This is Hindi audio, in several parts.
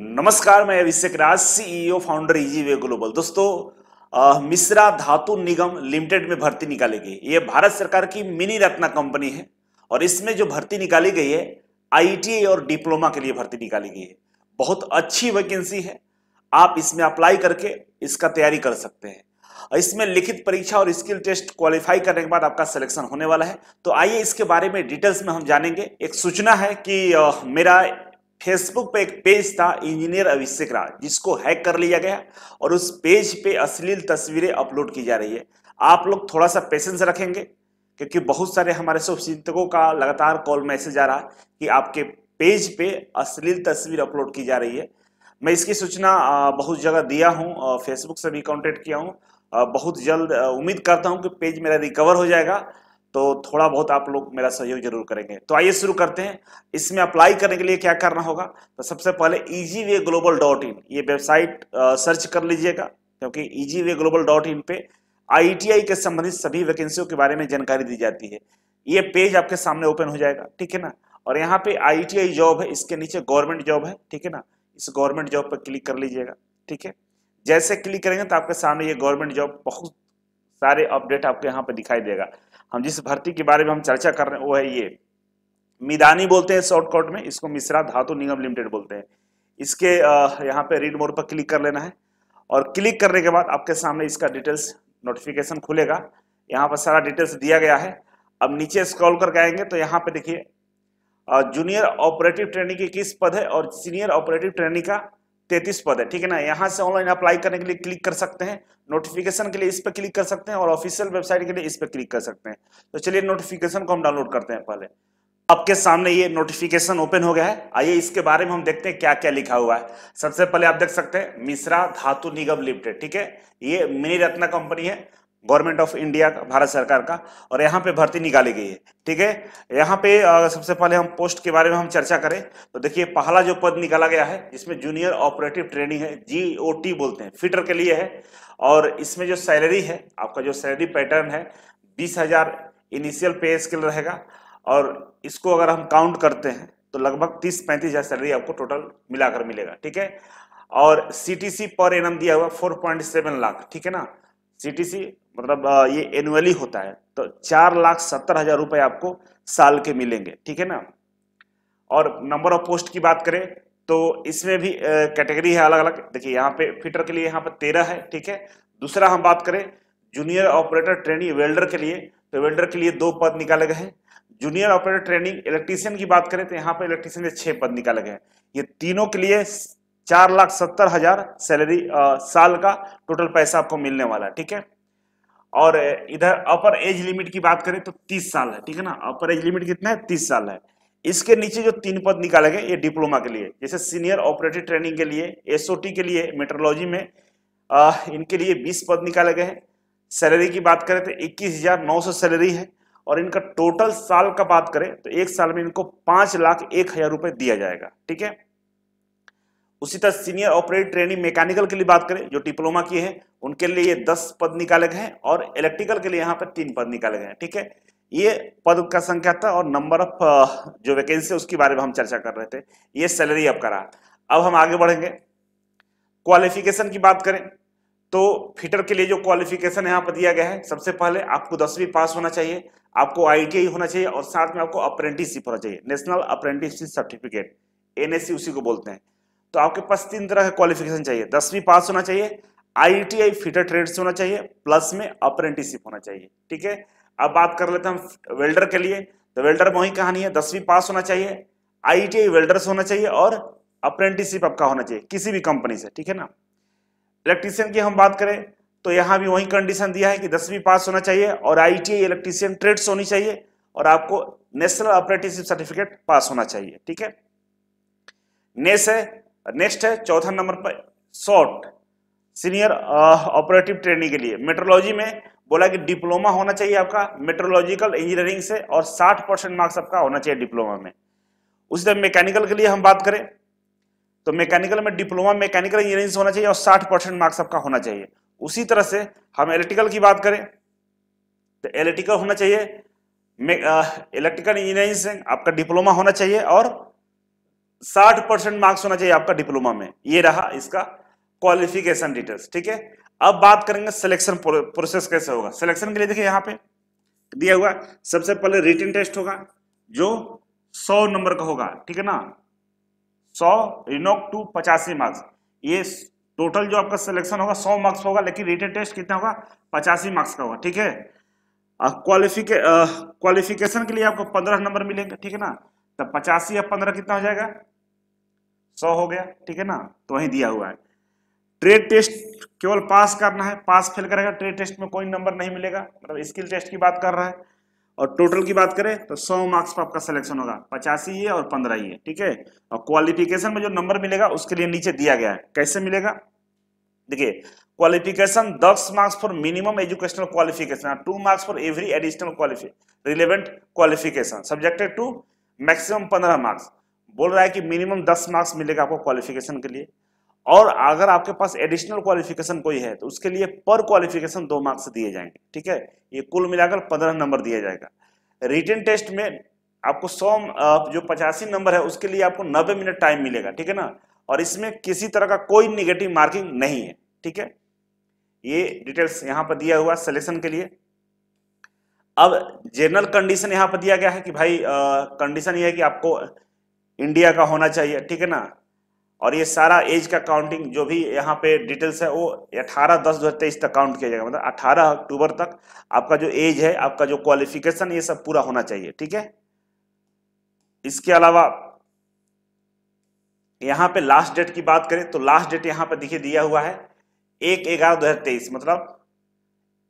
नमस्कार मैं Abhishek Raj CEO founder easy way global दोस्तों मिश्रा धातु निगम लिमिटेड में भर्ती निकाली गई ये भारत सरकार की मिनी रत्ना कंपनी है और इसमें जो भर्ती निकाली गई है आईटीआई और डिप्लोमा के लिए भर्ती निकाली गई है बहुत अच्छी वैकेंसी है आप इसमें अप्लाई करके इसका तैयारी कर सकते हैं इसमें लिखित परीक्षा और स्किल टेस्ट क्वालिफाई करने के बाद आपका सिलेक्शन होने वाला है तो आइए इसके बारे में डिटेल्स में हम जानेंगे एक सूचना है कि मेरा फेसबुक पे एक पेज था इंजीनियर अभिषेक राज जिसको हैक कर लिया गया और उस पेज पे अश्लील तस्वीरें अपलोड की जा रही है आप लोग थोड़ा सा पेशेंस रखेंगे क्योंकि बहुत सारे हमारे शुभ चिंतकों का लगातार कॉल मैसेज आ रहा है कि आपके पेज पे अश्लील तस्वीर अपलोड की जा रही है मैं इसकी सूचना बहुत जगह दिया हूँ फेसबुक से भी कॉन्टेक्ट किया हूँ बहुत जल्द उम्मीद करता हूँ कि पेज मेरा रिकवर हो जाएगा तो थोड़ा बहुत आप लोग मेरा सहयोग जरूर करेंगे तो आइए शुरू करते हैं इसमें अप्लाई करने के लिए क्या करना होगा तो सबसे पहले easy way global dot in ये वेबसाइट सर्च कर लीजिएगा क्योंकि easy way global dot in पे आईटीआई के संबंधित सभी वैकेंसियों के बारे में जानकारी दी जाती है ये पेज आपके सामने ओपन हो जाएगा ठीक है ना और यहाँ पे आई जॉब है इसके नीचे गवर्नमेंट जॉब है ठीक है ना इस गवर्नमेंट जॉब पर क्लिक कर लीजिएगा ठीक है जैसे क्लिक करेंगे तो आपके सामने ये गवर्नमेंट जॉब बहुत सारे अपडेट आपको यहाँ पर दिखाई देगा हम जिस भर्ती के बारे में हम चर्चा कर रहे हैं वो है ये मिदानी बोलते हैं शॉर्टकट में इसको मिश्रा धातु निगम लिमिटेड बोलते हैं इसके यहाँ पे रीड मोड पर क्लिक कर लेना है और क्लिक करने के बाद आपके सामने इसका डिटेल्स नोटिफिकेशन खुलेगा यहाँ पर सारा डिटेल्स दिया गया है अब नीचे स्क्रॉल करके आएंगे तो यहाँ पे देखिए जूनियर ऑपरेटिव ट्रेनिंग की किस पद है और सीनियर ऑपरेटिव ट्रेनिंग का तैतीस पद है ठीक है ना यहाँ से ऑनलाइन अप्लाई करने के लिए क्लिक कर सकते हैं नोटिफिकेशन के लिए इस पर क्लिक कर सकते हैं और ऑफिशियल वेबसाइट के लिए इस पर क्लिक कर सकते हैं तो चलिए नोटिफिकेशन को हम डाउनलोड करते हैं पहले आपके सामने ये नोटिफिकेशन ओपन हो गया है आइए इसके बारे में हम देखते हैं क्या क्या लिखा हुआ है सबसे पहले आप देख सकते हैं मिश्रा धातु निगम लिमिटेड ठीक है ये मिनी रत्ना कंपनी है गवर्नमेंट ऑफ इंडिया का भारत सरकार का और यहाँ पे भर्ती निकाली गई है ठीक है यहाँ पे सबसे पहले हम पोस्ट के बारे में हम चर्चा करें तो देखिए पहला जो पद निकाला गया है जिसमें जूनियर ऑपरेटिव ट्रेनिंग है जी ओ टी बोलते हैं फिटर के लिए है और इसमें जो सैलरी है आपका जो सैलरी पैटर्न है बीस हजार इनिशियल पे स्किल रहेगा और इसको अगर हम काउंट करते हैं तो लगभग तीस पैंतीस हजार सैलरी आपको टोटल मिलाकर मिलेगा ठीक है और सी पर एनम दिया हुआ फोर पॉइंट सेवन लाख ठीक है ना सी मतलब ये एनुअली होता है तो चार लाख सत्तर हजार रुपए आपको साल के मिलेंगे ठीक है ना और नंबर ऑफ पोस्ट की बात करें तो इसमें भी कैटेगरी है अलग अलग देखिए यहाँ पे फिटर के लिए यहाँ पर तेरह है ठीक है दूसरा हम बात करें जूनियर ऑपरेटर ट्रेनिंग वेल्डर के लिए तो वेल्डर के लिए दो पद निकाले गए हैं जूनियर ऑपरेटर ट्रेनिंग इलेक्ट्रीशियन की बात करें तो यहाँ पे इलेक्ट्रीशियन के छह पद निकाले गए हैं ये तीनों के लिए चार लाख सत्तर हजार सैलरी साल का टोटल पैसा आपको मिलने वाला है ठीक है और इधर अपर एज लिमिट की बात करें तो 30 साल है ठीक है ना अपर एज लिमिट कितना है 30 साल है इसके नीचे जो तीन पद निकाले गए ये डिप्लोमा के लिए जैसे सीनियर ऑपरेटिव ट्रेनिंग के लिए एसओटी के लिए मेट्रोलॉजी में आ, इनके लिए 20 पद निकाले गए हैं सैलरी की बात करें तो इक्कीस हजार नौ सौ सैलरी है और इनका टोटल साल का बात करें तो एक साल में इनको पांच लाख एक हजार रुपए दिया जाएगा ठीक है उसी तरह सीनियर ऑपरेटर ट्रेनिंग मैकेनिकल के लिए बात करें जो डिप्लोमा किए हैं उनके लिए ये दस पद निकाले गए हैं और इलेक्ट्रिकल के लिए यहाँ पर तीन पद निकाले गए हैं ठीक है ये पद का संख्या था और नंबर ऑफ जो वैकेंसी है उसके बारे में हम चर्चा कर रहे थे ये सैलरी अब करा अब हम आगे बढ़ेंगे क्वालिफिकेशन की बात करें तो फिटर के लिए जो क्वालिफिकेशन यहाँ पर दिया गया है सबसे पहले आपको दसवीं पास होना चाहिए आपको आई होना चाहिए और साथ में आपको अप्रेंटिसशिप होना चाहिए नेशनल अप्रेंटिसशिप सर्टिफिकेट एनएससी उसी को बोलते हैं तो आपके पास तीन तरह का क्वालिफिकेशन चाहिए दसवीं पास होना चाहिए आईटीआई फिटर ट्रेड से होना चाहिए प्लस में अप्रेंटिसिप होना चाहिए ठीक है अब बात कर लेते हैं वेल्डर के लिए तो वेल्डर में वही कहानी है दसवीं पास होना चाहिए आईटीआई वेल्डर से होना चाहिए और अप्रेंटिसिप आपका होना चाहिए किसी भी कंपनी से ठीक है ना इलेक्ट्रीशियन की हम बात करें तो यहाँ भी वही कंडीशन दिया है कि दसवीं पास होना चाहिए और आईटीआई इलेक्ट्रीशियन ट्रेड्स होनी चाहिए और आपको नेशनल अप्रेंटिसिप सर्टिफिकेट पास होना चाहिए ठीक है नेस है नेक्स्ट है चौथा नंबर पर शॉर्ट सीनियर ऑपरेटिव ट्रेनिंग के लिए मेट्रोलॉजी में बोला कि डिप्लोमा होना चाहिए आपका मेट्रोलॉजिकल इंजीनियरिंग से और 60 परसेंट मार्क्स आपका होना चाहिए डिप्लोमा में उसी तरह मैकेनिकल के लिए हम बात करें तो मैकेनिकल में डिप्लोमा मैकेनिकल इंजीनियरिंग से होना चाहिए और 60 परसेंट मार्क्स आपका होना चाहिए उसी तरह से हम इलेक्ट्रिकल की बात करें तो इलेक्ट्रिकल होना चाहिए इलेक्ट्रिकल इंजीनियरिंग uh, से आपका डिप्लोमा होना चाहिए और साठ परसेंट मार्क्स होना चाहिए आपका डिप्लोमा में ये रहा इसका क्वालिफिकेशन डिटेल्स ठीक है अब बात करेंगे सिलेक्शन प्रोसेस कैसे होगा सिलेक्शन के लिए देखिए यहाँ पे दिया हुआ सबसे पहले रिटर्न टेस्ट होगा जो सौ नंबर का होगा ठीक है ना सौ रिनोक टू पचासी मार्क्स ये टोटल जो आपका सिलेक्शन होगा सौ मार्क्स होगा लेकिन रिटर्न टेस्ट कितना होगा पचासी मार्क्स का होगा ठीक है क्वालिफिकेशन के लिए आपको पंद्रह नंबर मिलेंगे ठीक है ना तो पचासी या पंद्रह कितना हो जाएगा सौ हो गया ठीक है ना तो वही दिया हुआ है ट्रेड टेस्ट केवल पास करना है पास फेल करेगा ट्रेड टेस्ट में कोई नंबर नहीं मिलेगा मतलब स्किल टेस्ट की बात कर रहा है और टोटल की बात करें तो 100 मार्क्स पर आपका सिलेक्शन होगा पचासी ये और पंद्रह ये ठीक है और क्वालिफिकेशन में जो नंबर मिलेगा उसके लिए नीचे दिया गया है कैसे मिलेगा देखिए क्वालिफिकेशन दस marks for minimum educational qualification two marks for every additional qualification relevant qualification subjected to maximum पंद्रह मार्क्स बोल रहा है कि मिनिमम दस मार्क्स मिलेगा आपको क्वालिफिकेशन के लिए और अगर आपके पास एडिशनल क्वालिफिकेशन कोई है तो उसके लिए पर क्वालिफिकेशन दो मार्क्स दिए जाएंगे ठीक है ये कुल मिलाकर पंद्रह नंबर दिया जाएगा रिटर्न टेस्ट में आपको सौ जो पचासी नंबर है उसके लिए आपको नब्बे मिनट टाइम मिलेगा ठीक है ना और इसमें किसी तरह का कोई निगेटिव मार्किंग नहीं है ठीक है ये डिटेल्स यहाँ पर दिया हुआ सिलेक्शन के लिए अब जनरल कंडीशन यहाँ पर दिया गया है कि भाई कंडीशन ये है कि आपको इंडिया का होना चाहिए ठीक है ना और ये सारा एज का काउंटिंग जो भी यहाँ पे डिटेल्स है वो 18 दस दो तक काउंट किया जाएगा मतलब 18 अक्टूबर तक आपका जो एज है आपका जो क्वालिफिकेशन ये सब पूरा होना चाहिए ठीक है इसके अलावा यहाँ पे लास्ट डेट की बात करें तो लास्ट डेट यहाँ पे देखिए दिया हुआ है एक ग्यारह दो हजार तेईस मतलब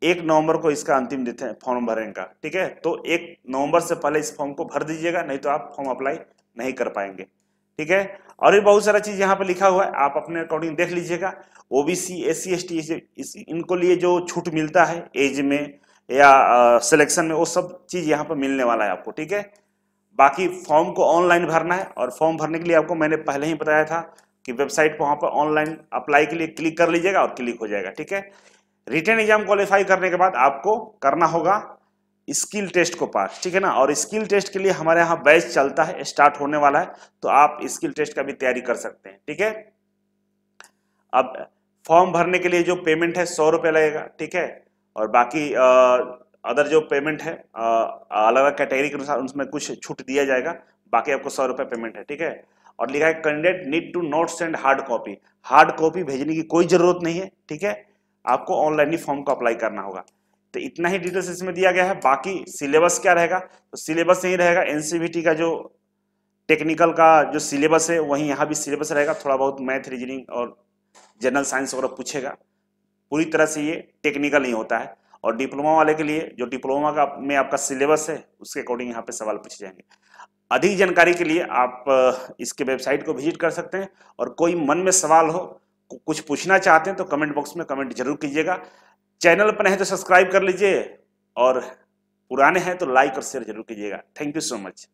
एक नवंबर को इसका अंतिम दिन है फॉर्म भरने का ठीक है तो एक नवंबर से पहले इस फॉर्म को भर दीजिएगा नहीं तो आप फॉर्म अप्लाई नहीं कर पाएंगे ठीक है और भी बहुत सारा चीज यहाँ पे लिखा हुआ है आप अपने अकॉर्डिंग देख लीजिएगा OBC S C S T इनको लिए जो छूट मिलता है एज में या सिलेक्शन में वो सब चीज यहाँ पर मिलने वाला है आपको ठीक है बाकी फॉर्म को ऑनलाइन भरना है और फॉर्म भरने के लिए आपको मैंने पहले ही बताया था कि वेबसाइट पर वहाँ पर ऑनलाइन अप्लाई के लिए क्लिक कर लीजिएगा और क्लिक हो जाएगा ठीक है रिटर्न एग्जाम क्वालिफाई करने के बाद आपको करना होगा स्किल टेस्ट को पास ठीक है ना और स्किल टेस्ट के लिए हमारे यहाँ बैच चलता है स्टार्ट होने वाला है तो आप स्किल टेस्ट का भी तैयारी कर सकते हैं ठीक है अब फॉर्म भरने के लिए जो पेमेंट है सौ रुपये लगेगा ठीक है और बाकी आ, अदर जो पेमेंट है अलग अलग कैटेगरी के अनुसार उसमें कुछ छूट दिया जाएगा बाकी आपको सौ रुपये पेमेंट है ठीक है और लिखा है candidate need to not send hard copy hard copy भेजने की कोई ज़रूरत नहीं है ठीक है आपको ऑनलाइन ही फॉर्म को अप्लाई करना होगा तो इतना ही डिटेल्स इसमें दिया गया है बाकी सिलेबस क्या रहेगा तो सिलेबस यही रहेगा एनसीबीटी e का जो टेक्निकल का जो सिलेबस है वहीं यहाँ भी सिलेबस रहेगा थोड़ा बहुत मैथ रीजनिंग और जनरल साइंस वगैरह पूछेगा पूरी तरह से ये टेक्निकल नहीं होता है और डिप्लोमा वाले के लिए जो डिप्लोमा का में आपका सिलेबस है उसके अकॉर्डिंग यहाँ पे सवाल पूछे जाएंगे अधिक जानकारी के लिए आप इसके वेबसाइट को विजिट कर सकते हैं और कोई मन में सवाल हो कुछ पूछना चाहते हैं तो कमेंट बॉक्स में कमेंट जरूर कीजिएगा चैनल पर है तो सब्सक्राइब कर लीजिए और पुराने हैं तो लाइक और शेयर जरूर कीजिएगा थैंक यू सो मच